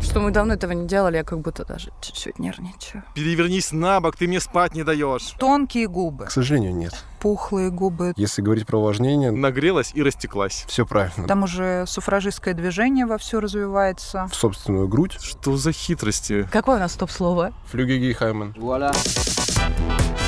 Что мы давно этого не делали, я как будто даже чуть-чуть нервничаю. Перевернись на бок, ты мне спать не даешь. Тонкие губы. К сожалению, нет. Пухлые губы. Если говорить про увлажнение... Нагрелась и растеклась. Все правильно. Там уже суфражистское движение во все развивается. В собственную грудь. Что за хитрости? Какое у нас топ-слово? Флюгегейхаймен. Вуаля. Voilà.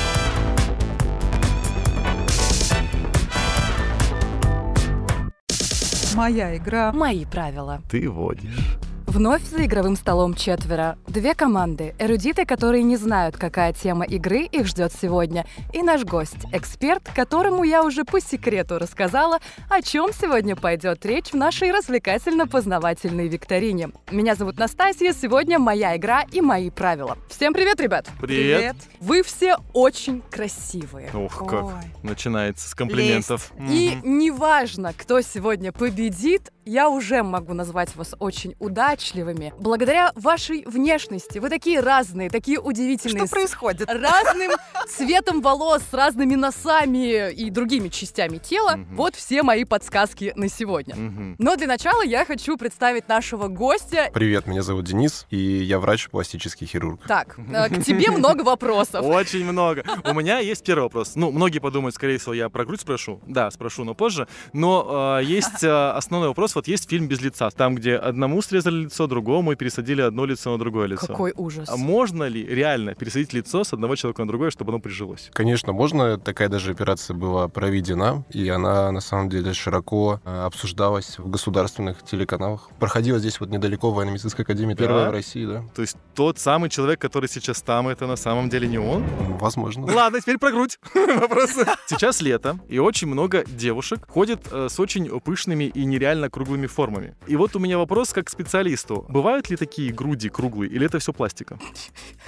Моя игра. Мои правила. Ты водишь. Вновь за игровым столом четверо. Две команды, эрудиты, которые не знают, какая тема игры их ждет сегодня, и наш гость, эксперт, которому я уже по секрету рассказала, о чем сегодня пойдет речь в нашей развлекательно-познавательной викторине. Меня зовут Настасья, сегодня моя игра и мои правила. Всем привет, ребят! Привет! привет. Вы все очень красивые. Ох, как! Начинается с комплиментов. Лесть. mm И неважно, кто сегодня победит, я уже могу назвать вас очень удачливыми. Благодаря вашей внешности. Вы такие разные, такие удивительные. Что происходит? Разным цветом волос, с разными носами и другими частями тела. Угу. Вот все мои подсказки на сегодня. Угу. Но для начала я хочу представить нашего гостя. Привет, меня зовут Денис, и я врач, пластический хирург. Так, э, к тебе много вопросов. Очень много. У меня есть первый вопрос. Ну, многие подумают, скорее всего, я про грудь спрошу. Да, спрошу, но позже. Но э, есть э, основной вопрос, вот есть фильм «Без лица», там, где одному срезали лицо, другому и пересадили одно лицо на другое лицо. Какой ужас. А можно ли реально пересадить лицо с одного человека на другое, чтобы оно прижилось? Конечно, можно. Такая даже операция была проведена, и она на самом деле широко э, обсуждалась в государственных телеканалах. Проходила здесь вот недалеко в медицинской академии, да. первая в России, да. То есть тот самый человек, который сейчас там, это на самом деле не он? Ну, возможно. Ладно, теперь про грудь. Вопрос. Сейчас лето, и очень много девушек ходит э, с очень пышными и нереально крупными круглыми формами. И вот у меня вопрос как к специалисту. Бывают ли такие груди круглые, или это все пластика?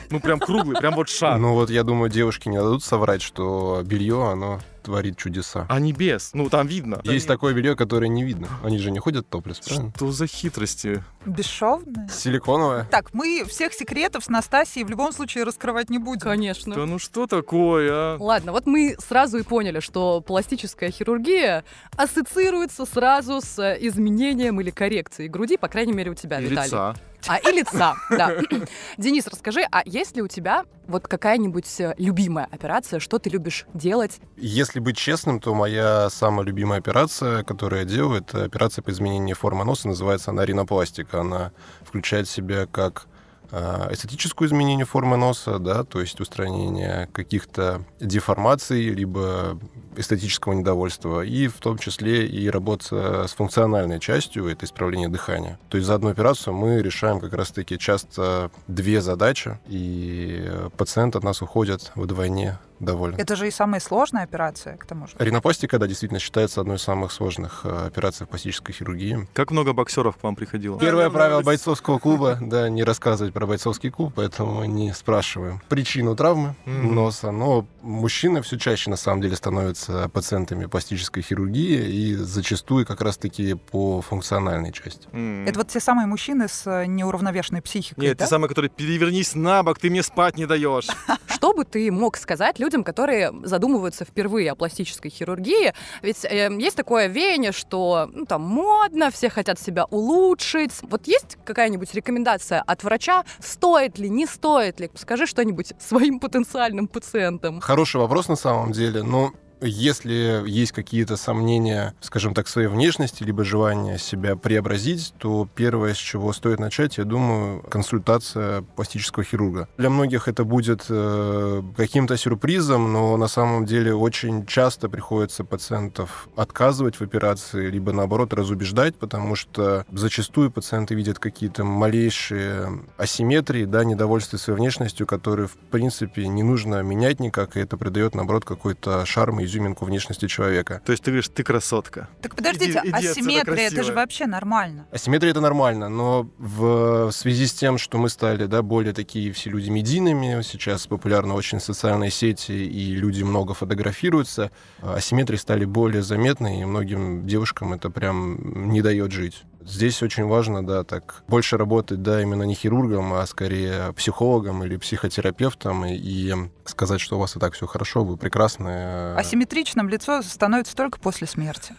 Ну, прям круглый, прям вот шар. Ну, вот я думаю, девушки не дадут соврать, что белье, оно творит чудеса. А небес, ну там видно. Есть такое белье, которое не видно. Они же не ходят топлес, правильно? Что за хитрости? Бесшовное. Силиконовое. Так, мы всех секретов с Настасией в любом случае раскрывать не будем. Конечно. Да ну что такое, а? Ладно, вот мы сразу и поняли, что пластическая хирургия ассоциируется сразу с изменением или коррекцией груди, по крайней мере, у тебя, и Виталий. Лица. А, и лица, да. Денис, расскажи, а есть ли у тебя вот какая-нибудь э, любимая операция, что ты любишь делать? Если быть честным, то моя самая любимая операция, которую я делаю, это операция по изменению формы носа, называется она ринопластика. Она включает в себя как а, эстетическое изменение формы носа, да, то есть устранение каких-то деформаций, либо эстетического недовольства, и в том числе и работа с функциональной частью, это исправление дыхания. То есть за одну операцию мы решаем как раз-таки часто две задачи, и пациент от нас уходит вдвойне довольно. Это же и самая сложная операция, к тому же. Ринопластика да, действительно считается одной из самых сложных э, операций в пластической хирургии. Как много боксеров к вам приходило? Первое правило бойцовского клуба, да, не рассказывать про бойцовский клуб, поэтому не спрашиваем причину травмы носа. Но мужчины все чаще, на самом деле, становятся пациентами пластической хирургии и зачастую как раз-таки по функциональной части. Это вот те самые мужчины с э, неуравновешенной психикой, Нет, те самые, которые «перевернись на бок, ты мне спать не даешь». Что бы ты мог сказать людям, которые задумываются впервые о пластической хирургии. Ведь э, есть такое веяние, что ну, там модно, все хотят себя улучшить. Вот есть какая-нибудь рекомендация от врача, стоит ли, не стоит ли? Скажи что-нибудь своим потенциальным пациентам. Хороший вопрос на самом деле, но если есть какие-то сомнения, скажем так, своей внешности, либо желание себя преобразить, то первое, с чего стоит начать, я думаю, консультация пластического хирурга. Для многих это будет э, каким-то сюрпризом, но на самом деле очень часто приходится пациентов отказывать в операции, либо наоборот разубеждать, потому что зачастую пациенты видят какие-то малейшие асимметрии, да, недовольство своей внешностью, которые, в принципе, не нужно менять никак, и это придает, наоборот, какой-то шарм и изюминку внешности человека. То есть ты говоришь, ты красотка. Так подождите, иди, иди асимметрия это же вообще нормально. Асимметрия это нормально, но в, связи с тем, что мы стали да, более такие все люди медийными, сейчас популярны очень социальные сети, и люди много фотографируются, асимметрии стали более заметны, и многим девушкам это прям не дает жить. Здесь очень важно, да, так больше работать, да, именно не хирургом, а скорее психологом или психотерапевтом и, и сказать, что у вас и так все хорошо, вы прекрасны. Асимметричным лицо становится только после смерти.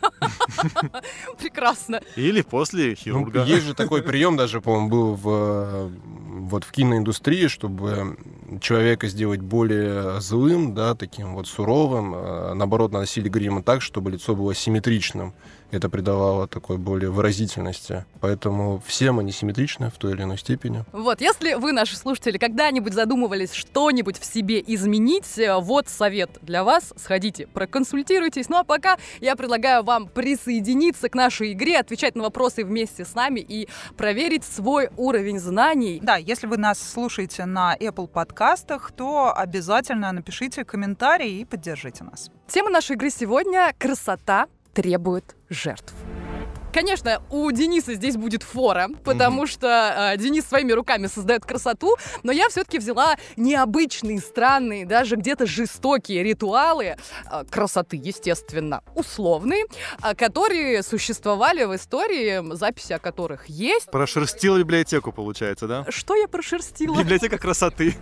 Прекрасно. Или после ну, хирурга. Есть же такой прием даже, по-моему, был в вот в киноиндустрии, чтобы человека сделать более злым, да, таким вот суровым, э, наоборот, наносили грима так, чтобы лицо было симметричным это придавало такой более выразительности. Поэтому всем они симметричны в той или иной степени. Вот, если вы, наши слушатели, когда-нибудь задумывались что-нибудь в себе изменить, э, вот совет для вас. Сходите, проконсультируйтесь. Ну а пока я предлагаю вам присоединиться к нашей игре, отвечать на вопросы вместе с нами и проверить свой уровень знаний. Да, если вы нас слушаете на Apple подкастах, то обязательно напишите комментарий и поддержите нас. Тема нашей игры сегодня — красота требует жертв конечно, у Дениса здесь будет фора, потому mm-hmm. что э, Денис своими руками создает красоту, но я все-таки взяла необычные, странные, даже где-то жестокие ритуалы э, красоты, естественно, условные, э, которые существовали в истории, записи о которых есть. Прошерстила библиотеку, получается, да? Что я прошерстила? Библиотека красоты.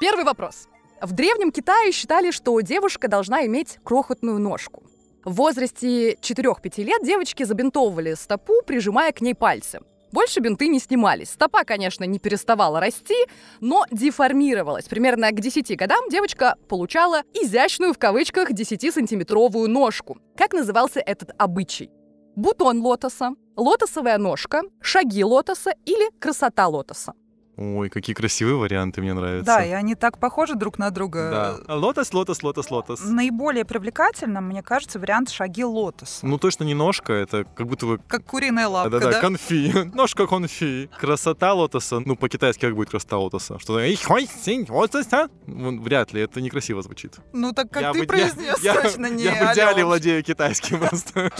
Первый вопрос. В Древнем Китае считали, что девушка должна иметь крохотную ножку. В возрасте 4-5 лет девочки забинтовывали стопу, прижимая к ней пальцы. Больше бинты не снимались. Стопа, конечно, не переставала расти, но деформировалась. Примерно к 10 годам девочка получала изящную, в кавычках, 10-сантиметровую ножку. Как назывался этот обычай? Бутон лотоса, лотосовая ножка, шаги лотоса или красота лотоса. Ой, какие красивые варианты, мне нравятся. Да, и они так похожи друг на друга. Да. Лотос, лотос, лотос, лотос. Наиболее привлекательным, мне кажется, вариант шаги лотос. Ну, точно не ножка, это как будто вы... Как куриная лапка, да? Да-да, конфи. Ножка конфи. Красота лотоса. Ну, по-китайски как будет красота лотоса? Что-то... а? Вряд ли, это некрасиво звучит. Ну, так как ты произнес, точно не Я в идеале владею китайским просто.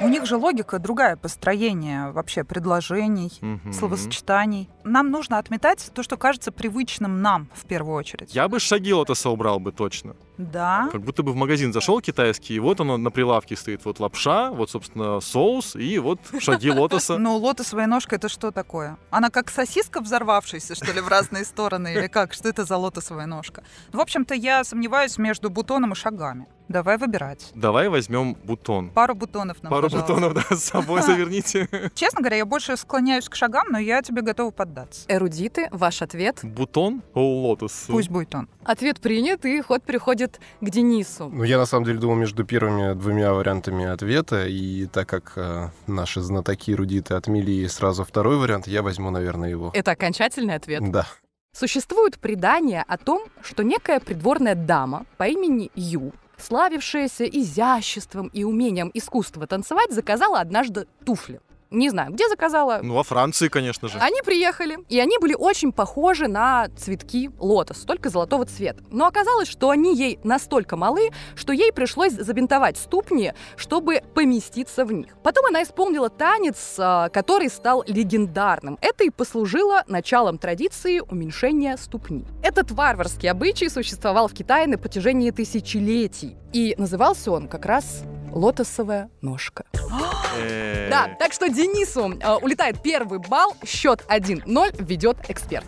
У них же логика другая, построение вообще предложений, угу. словосочетаний. Нам нужно отметать то, что кажется привычным нам в первую очередь. Я бы шагил это собрал бы точно. Да. Как будто бы в магазин зашел китайский, и вот оно на прилавке стоит. Вот лапша, вот, собственно, соус и вот шаги лотоса. Ну, лотосовая ножка это что такое? Она как сосиска взорвавшаяся, что ли, в разные стороны? Или как? Что это за лотосовая ножка? Ну, в общем-то, я сомневаюсь между бутоном и шагами. Давай выбирать. Давай возьмем бутон. Пару бутонов нам, Пару бутонов, да, с собой заверните. Честно говоря, я больше склоняюсь к шагам, но я тебе готова поддаться. Эрудиты, ваш ответ? Бутон лотос. Пусть будет он. Ответ принят, и ход приходит к Денису. Ну, я на самом деле думал между первыми двумя вариантами ответа, и так как э, наши знатоки эрудиты отмели сразу второй вариант, я возьму, наверное, его. Это окончательный ответ? Да. Существуют предания о том, что некая придворная дама по имени Ю славившаяся изяществом и умением искусства танцевать, заказала однажды туфли не знаю, где заказала. Ну, во Франции, конечно же. Они приехали, и они были очень похожи на цветки лотос, только золотого цвета. Но оказалось, что они ей настолько малы, что ей пришлось забинтовать ступни, чтобы поместиться в них. Потом она исполнила танец, а, который стал легендарным. Это и послужило началом традиции уменьшения ступни. Этот варварский обычай существовал в Китае на протяжении тысячелетий, и назывался он как раз лотосовая ножка. Э. Да, так что Денису э, улетает первый балл, счет 1-0 ведет эксперт.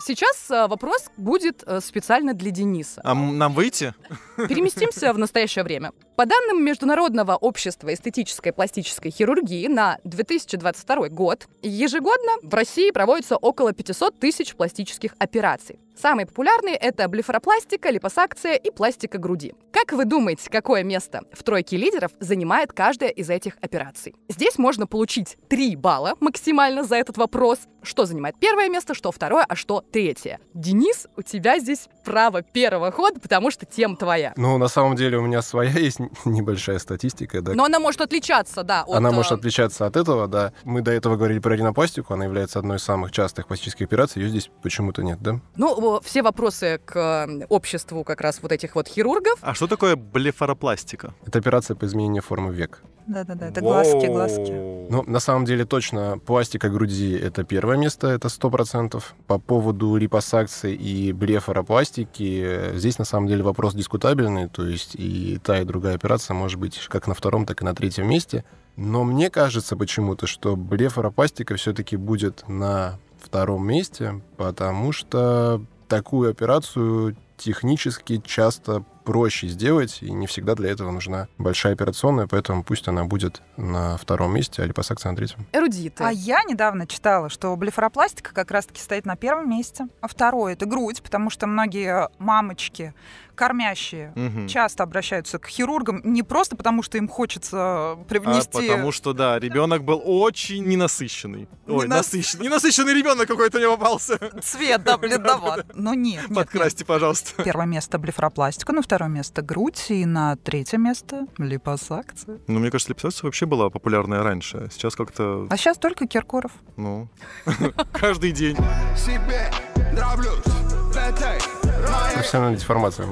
Сейчас э, вопрос будет э, специально для Дениса. А нам выйти? Переместимся в настоящее время. По данным Международного общества эстетической и пластической хирургии на 2022 год, ежегодно в России проводится около 500 тысяч пластических операций. Самые популярные — это блефаропластика, липосакция и пластика груди. Как вы думаете, какое место в тройке лидеров занимает каждая из этих операций? Здесь можно получить 3 балла максимально за этот вопрос. Что занимает первое место, что второе, а что третье. Денис, у тебя здесь право первого хода, потому что тем твоя. Ну, на самом деле у меня своя есть небольшая статистика, да. Но она может отличаться, да. От... Она э, может отличаться от этого, да. Мы до этого говорили про ринопластику, она является одной из самых частых пластических операций, ее здесь почему-то нет, да? Ну, все вопросы к э, обществу как раз вот этих вот хирургов. А что такое блефаропластика? Это операция по изменению формы век. Да-да-да, это глазки, глазки. Ну, на самом деле, точно, пластика груди — это первое место, это 100%. По поводу липосакции и блефаропластики статистики здесь на самом деле вопрос дискутабельный, то есть и та, и другая операция может быть как на втором, так и на третьем месте. Но мне кажется почему-то, что блефоропастика все-таки будет на втором месте, потому что такую операцию технически часто проще сделать, и не всегда для этого нужна большая операционная, поэтому пусть она будет на втором месте, а липосакция на третьем. Эрудиты. А я недавно читала, что блефаропластика как раз-таки стоит на первом месте, а второе — это грудь, потому что многие мамочки кормящие угу. часто обращаются к хирургам не просто потому, что им хочется э, привнести... А потому что, да, ребенок был очень ненасыщенный. Ой, Ненас... насыщенный. Ненасыщенный ребенок какой-то не попался. Цвет, да, бледноват. Ну, Но нет. Подкрасьте, пожалуйста. Первое место блефропластика, на ну, второе место грудь и на третье место липосакция. Ну, мне кажется, липосакция вообще была популярная раньше. А сейчас как-то... А сейчас только Киркоров. Ну, каждый день. Себе нравлюсь Профессиональная деформация.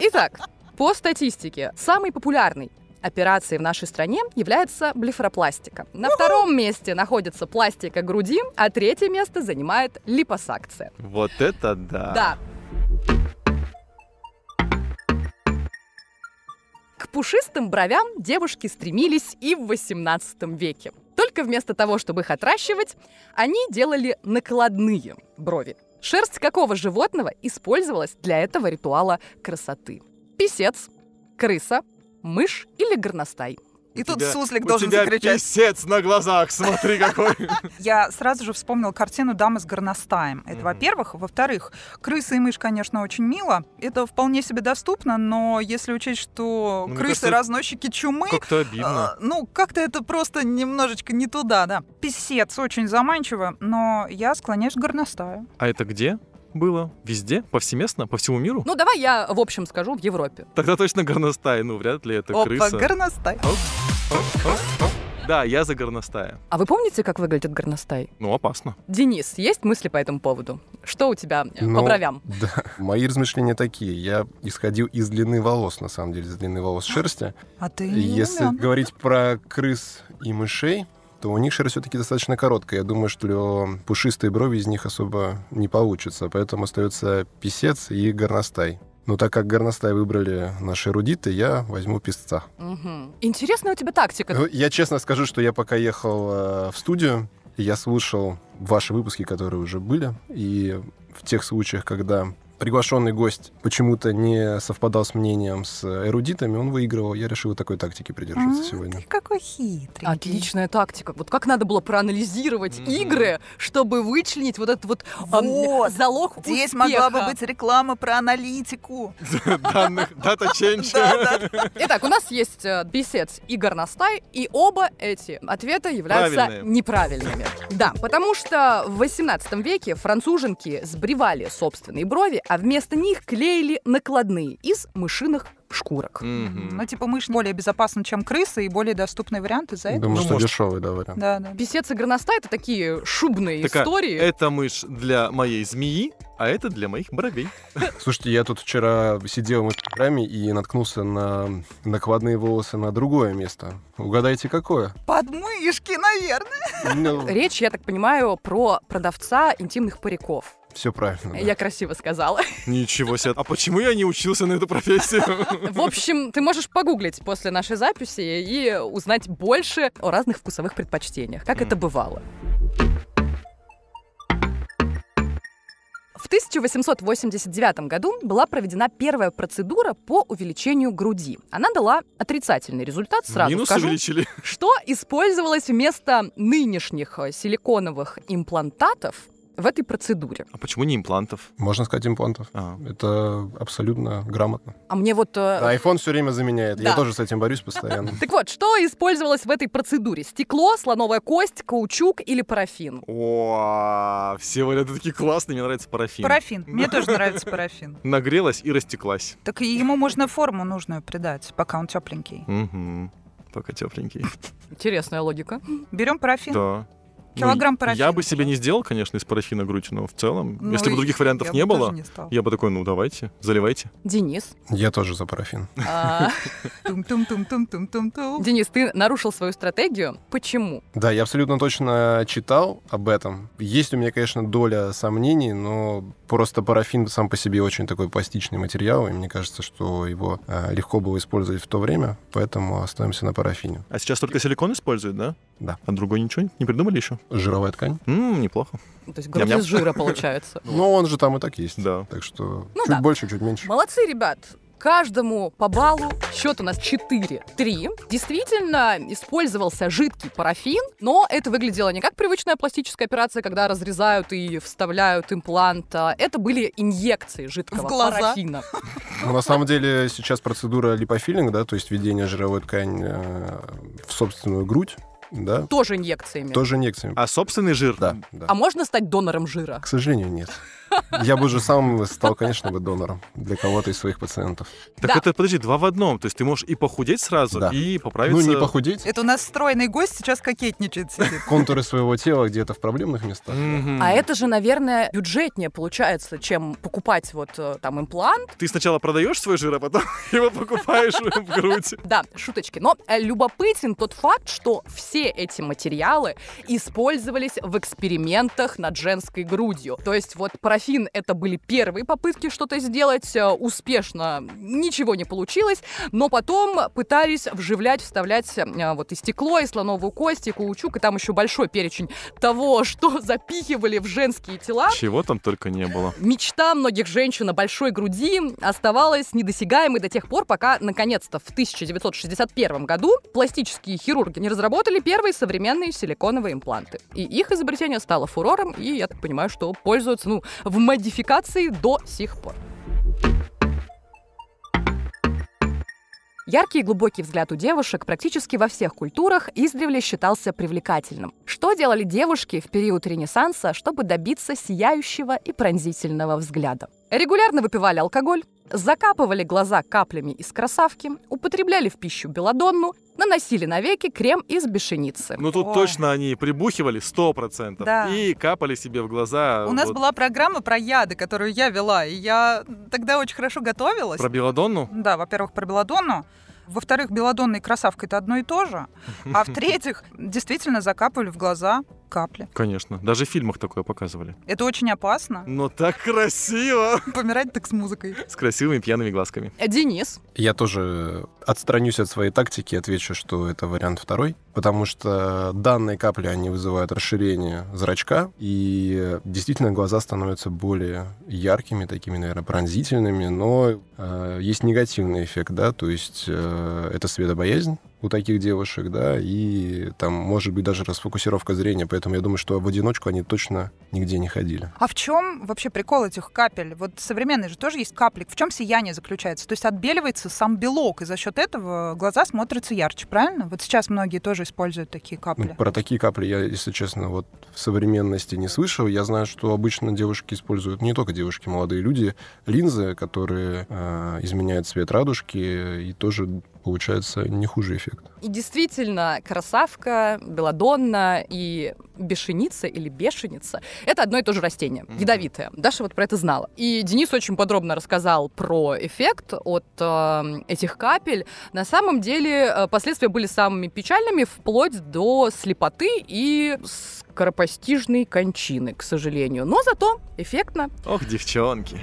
Итак, по статистике, самый популярный операцией в нашей стране является блефаропластика. На втором месте находится пластика груди, а третье место занимает липосакция. Вот это да! Да. К пушистым бровям девушки стремились и в 18 веке. Только вместо того, чтобы их отращивать, они делали накладные брови. Шерсть какого животного использовалась для этого ритуала красоты? Песец, крыса, мышь или горностай? И тут суслик должен закричать. писец на глазах, смотри какой. Я сразу же вспомнил картину «Дамы с горностаем». Это во-первых. Во-вторых, крысы и мышь, конечно, очень мило. Это вполне себе доступно, но если учесть, что ну, крысы разносчики чумы... Как-то обидно. А, ну, как-то это просто немножечко не туда, да. Писец очень заманчиво, но я склоняюсь к горностаю. А это где? было? Везде? Повсеместно? По всему миру? Ну, давай я в общем скажу, в Европе. Тогда точно горностай, ну, вряд ли это Опа, крыса. горностай. Оп, оп, оп, оп. Да, я за горностая. А вы помните, как выглядит горностай? Ну, опасно. Денис, есть мысли по этому поводу? Что у тебя э, ну, по бровям? Да, мои размышления такие. Я исходил из длины волос, на самом деле, из длины волос шерсти. А ты Если умян. говорить про крыс и мышей, то у них шерсть все-таки достаточно короткая. Я думаю, что пушистые брови из них особо не получится, поэтому остается писец и горностай. Но так как горностай выбрали наши эрудиты, я возьму песца. Угу. Интересная у тебя тактика. Ну, я честно скажу, что я пока ехал э, в студию, я слушал ваши выпуски, которые уже были, и в тех случаях, когда приглашенный гость почему-то не совпадал с мнением с эрудитами, он выигрывал. Я решил такой тактики придерживаться а, сегодня. Ты какой хитрый. Отличная тактика. Вот как надо было проанализировать mm-hmm. игры, чтобы вычленить вот этот вот, а, вот эм, залог Здесь успеха. могла бы быть реклама про аналитику. Данных, дата change. Итак, у нас есть э, бесед Игорь Настай, и оба эти ответа являются неправильными. Да, потому что в 18 веке француженки сбривали собственные брови, а вместо них клеили накладные из мышиных шкурок. Mm-hmm. Ну, типа, мышь более безопасна, чем крыса, и более доступный вариант из-за этого. Думаю, ну, что может. дешевый, да, вариант. Да, да. Песец и горностай — это такие шубные так, а истории. это мышь для моей змеи, а это для моих бровей. Слушайте, я тут вчера сидел в Инстаграме и наткнулся на накладные волосы на другое место. Угадайте, какое? Подмышки, наверное. Ну. Речь, я так понимаю, про продавца интимных париков. Все правильно. Да. Я красиво сказала. Ничего себе. А почему я не учился на эту профессию? В общем, ты можешь погуглить после нашей записи и узнать больше о разных вкусовых предпочтениях, как mm. это бывало. В 1889 году была проведена первая процедура по увеличению груди. Она дала отрицательный результат, сразу Минус скажу, увеличили. что использовалось вместо нынешних силиконовых имплантатов в этой процедуре. А почему не имплантов? Можно сказать имплантов. А. Это абсолютно грамотно. А мне вот... Э, да, iPhone все время заменяет. Да. Я тоже с этим борюсь постоянно. Так вот, что использовалось в этой процедуре? Стекло, слоновая кость, каучук или парафин? О, все вот это такие классные, мне нравится парафин. Парафин. Мне тоже нравится парафин. Нагрелась и растеклась. Так ему можно форму нужную придать, пока он тепленький. Угу. Пока тепленький. Интересная логика. Берем парафин. Да. Килограмм ну, парафина. Я бы себе не сделал, конечно, из парафина грудь, но в целом, ну, если бы других вариантов я не бы было, не стал. я бы такой, ну давайте, заливайте. Денис. Я тоже за парафин. А. Денис, ты нарушил свою стратегию. Почему? Да, я абсолютно точно читал об этом. Есть у меня, конечно, доля сомнений, но Просто парафин сам по себе очень такой пластичный материал, и мне кажется, что его а, легко было использовать в то время, поэтому остаемся на парафине. А сейчас только силикон используют, да? Да. А другой ничего не придумали еще? Жировая ткань. м неплохо. То есть грудь из жира получается. Ну, он же там и так есть. Да. Так что ну чуть больше, чуть меньше. Молодцы, ребят. Каждому по баллу счет у нас 4-3. Действительно, использовался жидкий парафин, но это выглядело не как привычная пластическая операция, когда разрезают и вставляют имплант. А это были инъекции жидкого В глаза. парафина. Ну, на самом деле сейчас процедура липофилинг, да, то есть введение жировой ткани э, в собственную грудь, да. Тоже инъекциями. Тоже инъекциями. А собственный жир? Да, да. А можно стать донором жира? К сожалению, нет. Я бы уже сам стал, конечно, бы донором для кого-то из своих пациентов. Так да. это, подожди, два в одном. То есть ты можешь и похудеть сразу, да. и поправиться... Ну, не похудеть. Это у нас стройный гость сейчас кокетничает. Сидит. Контуры своего тела где-то в проблемных местах. Mm-hmm. А это же, наверное, бюджетнее получается, чем покупать вот э, там имплант. Ты сначала продаешь свой жир, а потом его покупаешь в грудь. Да, шуточки. Но э, любопытен тот факт, что все эти материалы использовались в экспериментах над женской грудью. То есть вот про Афин это были первые попытки что-то сделать, э, успешно ничего не получилось, но потом пытались вживлять, вставлять э, вот и стекло, и слоновую кость, и каучук, и там еще большой перечень того, что запихивали в женские тела. Чего там только не было. Мечта многих женщин о большой груди оставалась недосягаемой до тех пор, пока, наконец-то, в 1961 году пластические хирурги не разработали первые современные силиконовые импланты. И их изобретение стало фурором, и я так понимаю, что пользуются, ну, в модификации до сих пор. Яркий и глубокий взгляд у девушек практически во всех культурах издревле считался привлекательным. Что делали девушки в период Ренессанса, чтобы добиться сияющего и пронзительного взгляда? Регулярно выпивали алкоголь, закапывали глаза каплями из красавки, употребляли в пищу белодонну, наносили на веки крем из бешеницы. Ну тут Ой. точно они прибухивали 100% да. и капали себе в глаза. У вот. нас была программа про яды, которую я вела, и я тогда очень хорошо готовилась. Про белодонну? Да, во-первых, про белодонну. Во-вторых, белодонна и красавка это одно и то же. А в-третьих, действительно закапывали в глаза капли. Конечно. Даже в фильмах такое показывали. Это очень опасно. Но так красиво! Помирать так с музыкой. С красивыми пьяными глазками. Э, Денис. Я тоже э, отстранюсь от своей тактики и отвечу, что это вариант второй. Потому что данные капли, они вызывают расширение зрачка, и э, действительно глаза становятся более яркими, такими, наверное, пронзительными, но э, есть негативный эффект, да, то есть э, это светобоязнь, у таких девушек, да, и там может быть даже расфокусировка зрения, поэтому я думаю, что в одиночку они точно нигде не ходили. А в чем вообще прикол этих капель? Вот современные же тоже есть каплик. В чем сияние заключается? То есть отбеливается сам белок, и за счет этого глаза смотрятся ярче, правильно? Вот сейчас многие тоже используют такие ну, капли. Ну, про такие капли я, если честно, вот в современности не слышал. Я знаю, что обычно девушки используют, не только девушки, молодые люди, линзы, которые э, изменяют цвет радужки и тоже получается не хуже эффект. И действительно, красавка, белодонна и бешеница или бешеница — это одно и то же растение, mm-hmm. ядовитое. Даша вот про это знала. И Денис очень подробно рассказал про эффект от э, этих капель. На самом деле э, последствия были самыми печальными, вплоть до слепоты и скоропостижной кончины, к сожалению. Но зато эффектно. Ох, девчонки.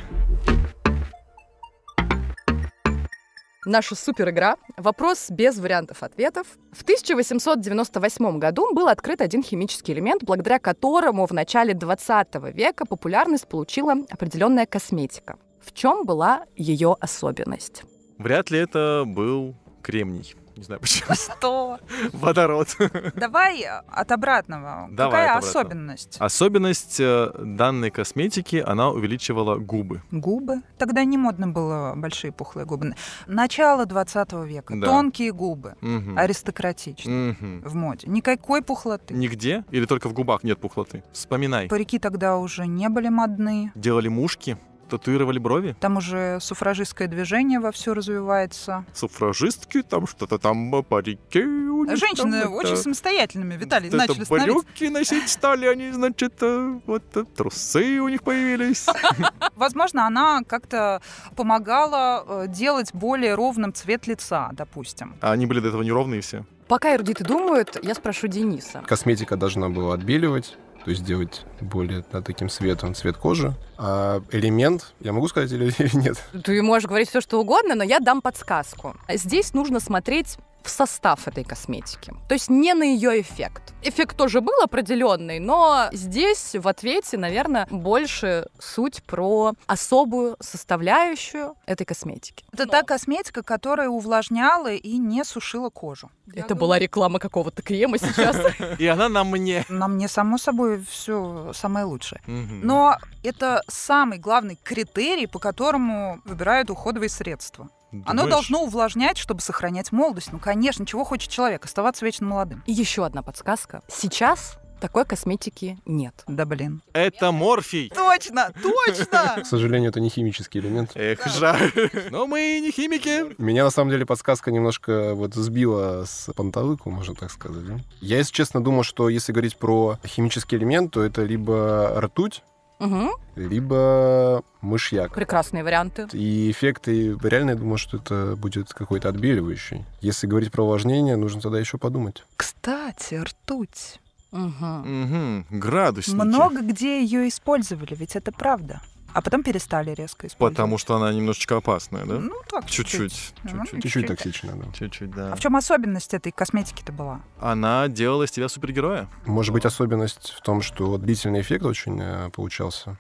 наша супер игра. Вопрос без вариантов ответов. В 1898 году был открыт один химический элемент, благодаря которому в начале 20 века популярность получила определенная косметика. В чем была ее особенность? Вряд ли это был кремний. Не знаю почему. Что? Водород. Давай от обратного. Давай Какая от обратного. особенность? Особенность э, данной косметики, она увеличивала губы. Губы? Тогда не модно было большие пухлые губы. Начало 20 века. Да. Тонкие губы. Угу. Аристократичные. Угу. В моде. Никакой пухлоты. Нигде? Или только в губах нет пухлоты? Вспоминай. Парики тогда уже не были модны. Делали мушки татуировали брови? Там уже суфражистское движение вовсю развивается. Суфражистки там что-то там э, парики у них Женщины там, очень это... самостоятельными, Виталий, это начали становиться. брюки носить стали, они, значит, э, вот э, трусы у них появились. Возможно, она как-то помогала делать более ровным цвет лица, допустим. А они были до этого неровные все? Пока эрудиты думают, я спрошу Дениса. Косметика должна была отбеливать, то есть сделать более да, таким светом цвет кожи. А элемент, я могу сказать или, или нет? Ты можешь говорить все, что угодно, но я дам подсказку. Здесь нужно смотреть в состав этой косметики. То есть не на ее эффект. Эффект тоже был определенный, но здесь в ответе, наверное, больше суть про особую составляющую этой косметики. Это но. та косметика, которая увлажняла и не сушила кожу. Я Это думаю... была реклама какого-то крема сейчас. И она на мне. На мне, само собой, все самое лучшее. Но это самый главный критерий, по которому выбирают уходовые средства. Думаешь? Оно должно увлажнять, чтобы сохранять молодость. Ну, конечно, чего хочет человек? Оставаться вечно молодым. И еще одна подсказка. Сейчас такой косметики нет. Да блин. Это морфий. Точно, точно. К сожалению, это не химический элемент. Эх, жаль. Но мы не химики. Меня на самом деле подсказка немножко вот сбила с панталыку, можно так сказать. Я, если честно, думал, что если говорить про химический элемент, то это либо ртуть, угу. либо мышьяк. Прекрасные варианты. И эффекты, реально я думаю, что это будет какой-то отбеливающий. Если говорить про увлажнение, нужно тогда еще подумать. Кстати, ртуть. Угу. Угу. Градусники. Много где ее использовали, ведь это правда. А потом перестали резко использовать. Потому что она немножечко опасная, да? Ну, так. Чуть-чуть. Чуть-чуть токсичная, да. Чуть-чуть, да. А в чем особенность этой косметики-то была? Она делала из тебя супергероя. Может быть, особенность в том, что длительный эффект очень э, получался.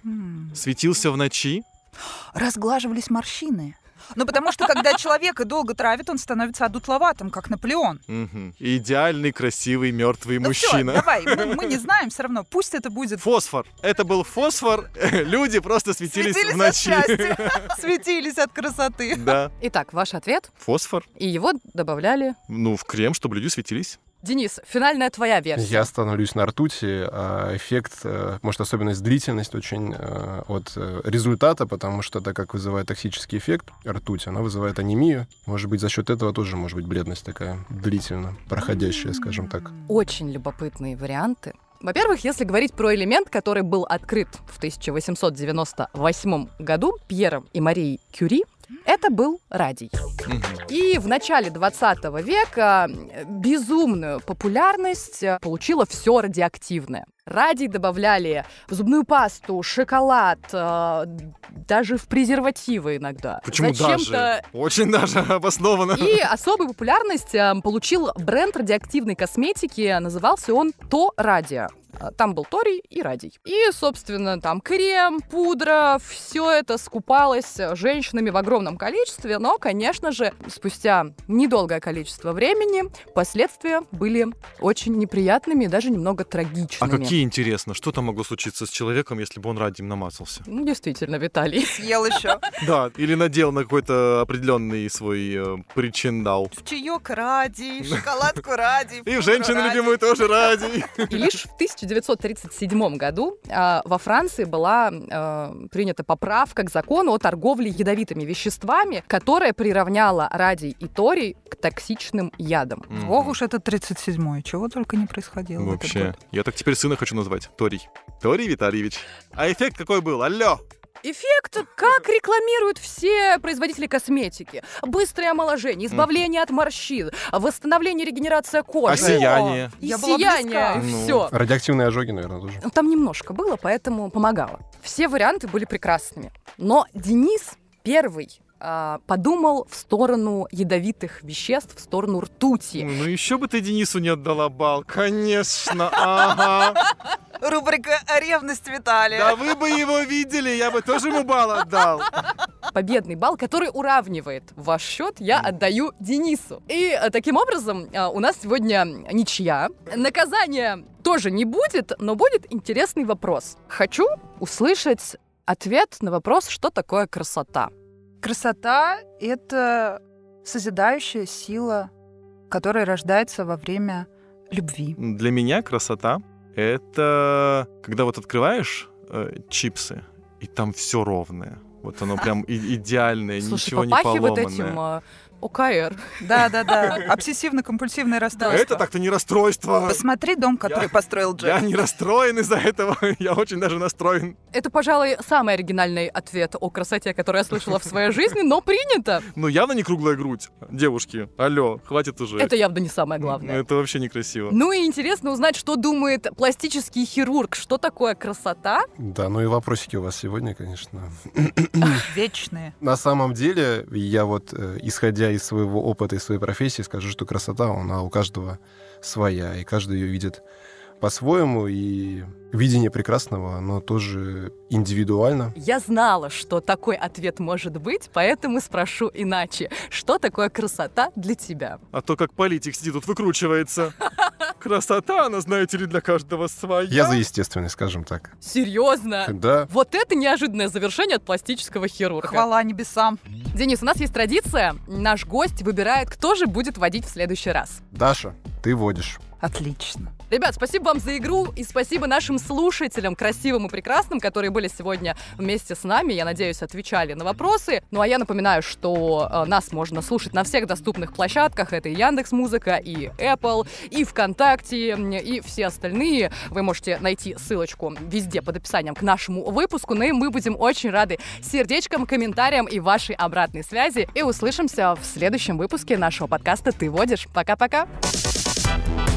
Светился в ночи. Разглаживались морщины. Ну, потому что, когда человека долго травит, он становится одутловатым, как Наполеон. Идеальный, красивый, мертвый ну, мужчина. давай, мы, не знаем все равно. Пусть это будет... Фосфор. Это был фосфор. Люди просто светились, в ночи. светились от красоты. Да. Итак, ваш ответ? Фосфор. И его добавляли? Ну, в крем, чтобы люди светились. Денис, финальная твоя версия. Я становлюсь на ртути. А эффект, э, может, особенность длительность очень э, от э, результата, потому что так как вызывает токсический эффект ртуть, она вызывает анемию. Может быть, за счет этого тоже может быть бледность такая длительно проходящая, скажем так. Очень любопытные варианты. Во-первых, если говорить про элемент, который был открыт в 1898 году Пьером и Марией Кюри, это был радий. И в начале 20 века безумную популярность э, получило все радиоактивное. Радий добавляли в зубную пасту, шоколад, э, даже в презервативы иногда. Почему даже? Очень даже обоснованно. И особую популярность э, получил бренд радиоактивной косметики, назывался он То Радио. Там был торий и радий. И, собственно, там крем, пудра, все это скупалось женщинами в огромном количестве, но, конечно же, спустя недолгое количество времени последствия были очень неприятными и даже немного трагичными. А какие, интересно, что там могло случиться с человеком, если бы он радием намазался? Ну, действительно, Виталий. Съел еще. Да, или надел на какой-то определенный свой э, причиндал. В чаек ради, шоколадку ради. И в женщину любимую тоже ради. И лишь в 1937 году а, во Франции была а, принята поправка к закону о торговле ядовитыми веществами, которая приравняла радий и торий к токсичным ядам. Mm-hmm. Ох уж это 37-й, чего только не происходило. Вообще, я так теперь сына хочу назвать, Торий. Торий Витальевич. А эффект какой был? Алло! Эффект, как рекламируют все производители косметики. Быстрое омоложение, избавление от морщин, восстановление, регенерация кожи. А сияние? И сияние, и Ну, все. Радиоактивные ожоги, наверное, тоже. Ну, там немножко было, поэтому помогало. Все варианты были прекрасными. Но Денис первый а, подумал в сторону ядовитых веществ, в сторону ртути. Ну, ну еще бы ты Денису не отдала бал, конечно, ага. Рубрика «Ревность Виталия». Да вы бы его видели, я бы тоже ему балл отдал. Победный балл, который уравнивает ваш счет, я отдаю Денису. И э, таким образом э, у нас сегодня ничья. Наказание тоже не будет, но будет интересный вопрос. Хочу услышать ответ на вопрос, что такое красота. Красота — это созидающая сила, которая рождается во время любви. Для меня красота это когда вот открываешь э, чипсы, и там все ровное. Вот оно прям идеальное, Слушай, ничего не поломанное. вот этим э, ОКР. Да-да-да, обсессивно-компульсивное расстройство. Это так-то не расстройство. Посмотри дом, который я, построил Джек. Я не расстроен из-за этого, я очень даже настроен это, пожалуй, самый оригинальный ответ о красоте, который я слышала в своей жизни, но принято. Ну, явно не круглая грудь. Девушки, алло, хватит уже. Это явно не самое главное. Это вообще некрасиво. Ну и интересно узнать, что думает пластический хирург, что такое красота. Да, ну и вопросики у вас сегодня, конечно. Вечные. На самом деле, я вот, э, исходя из своего опыта и своей профессии, скажу, что красота, она у каждого своя, и каждый ее видит по-своему, и видение прекрасного, оно тоже индивидуально. Я знала, что такой ответ может быть, поэтому спрошу иначе. Что такое красота для тебя? А то как политик сидит тут выкручивается. Красота, она, знаете ли, для каждого своя. Я за естественность, скажем так. Серьезно? Да. Вот это неожиданное завершение от пластического хирурга. Хвала небесам. Денис, у нас есть традиция. Наш гость выбирает, кто же будет водить в следующий раз. Даша, ты водишь. Отлично. Ребят, спасибо вам за игру и спасибо нашим слушателям, красивым и прекрасным, которые были сегодня вместе с нами. Я надеюсь, отвечали на вопросы. Ну а я напоминаю, что э, нас можно слушать на всех доступных площадках. Это и Яндекс Музыка, и Apple, и ВКонтакте, и все остальные. Вы можете найти ссылочку везде под описанием к нашему выпуску. Ну и мы будем очень рады сердечкам, комментариям и вашей обратной связи. И услышимся в следующем выпуске нашего подкаста «Ты водишь». Пока-пока! Пока. -пока.